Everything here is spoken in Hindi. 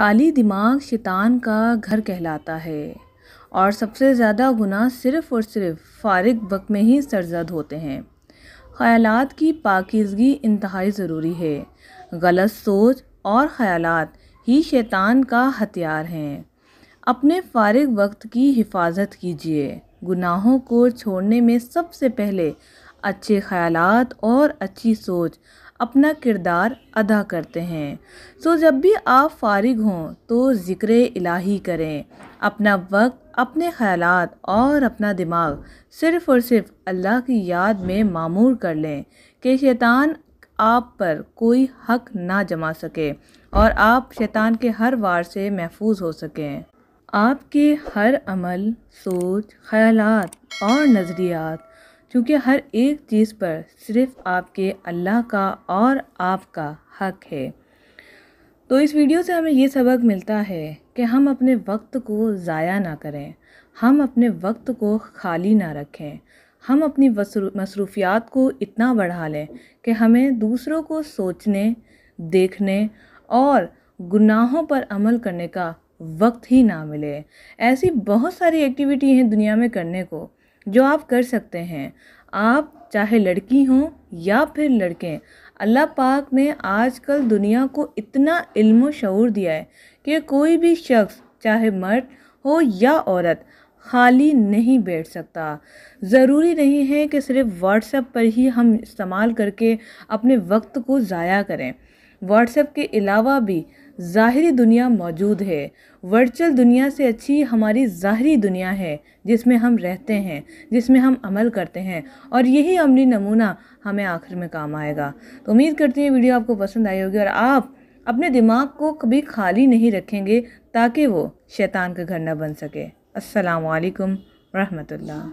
काली दिमाग शैतान का घर कहलाता है और सबसे ज़्यादा गुनाह सिर्फ़ और सिर्फ फारग वक्त में ही सरजद होते हैं ख्याल की पाकिजगी इंतहाई ज़रूरी है गलत सोच और ख़्यालात ही शैतान का हथियार हैं अपने फारग वक्त की हिफाजत कीजिए गुनाहों को छोड़ने में सबसे पहले अच्छे ख़्यालात और अच्छी सोच अपना किरदार अदा करते हैं सो जब भी आप फारिग हों तो ज़िक्र इलाही करें अपना वक्त अपने ख्यालात और अपना दिमाग सिर्फ़ और सिर्फ अल्लाह की याद में मामूर कर लें कि शैतान आप पर कोई हक ना जमा सके और आप शैतान के हर वार से महफूज हो सकें आपके हर अमल सोच ख्यालात और नज़रियात क्योंकि हर एक चीज़ पर सिर्फ़ आपके अल्लाह का और आपका हक है तो इस वीडियो से हमें ये सबक मिलता है कि हम अपने वक्त को ज़ाया ना करें हम अपने वक्त को खाली ना रखें हम अपनी मसरूफ़ियात को इतना बढ़ा लें कि हमें दूसरों को सोचने देखने और गुनाहों पर अमल करने का वक्त ही ना मिले ऐसी बहुत सारी एक्टिविटी हैं दुनिया में करने को जो आप कर सकते हैं आप चाहे लड़की हों या फिर लड़के अल्लाह पाक ने आजकल दुनिया को इतना इल्म शूर दिया है कि कोई भी शख्स चाहे मर्द हो या औरत खाली नहीं बैठ सकता ज़रूरी नहीं है कि सिर्फ व्हाट्सएप पर ही हम इस्तेमाल करके अपने वक्त को ज़ाया करें व्हाट्सएप के अलावा भी ज़ाहरी दुनिया मौजूद है वर्चुअल दुनिया से अच्छी हमारी ज़ाहरी दुनिया है जिसमें हम रहते हैं जिसमें हम अमल करते हैं और यही अमली नमूना हमें आखिर में काम आएगा तो उम्मीद करती हैं वीडियो आपको पसंद आई होगी और आप अपने दिमाग को कभी खाली नहीं रखेंगे ताकि वो शैतान का घर ना बन सके असलकम वरहमल्ला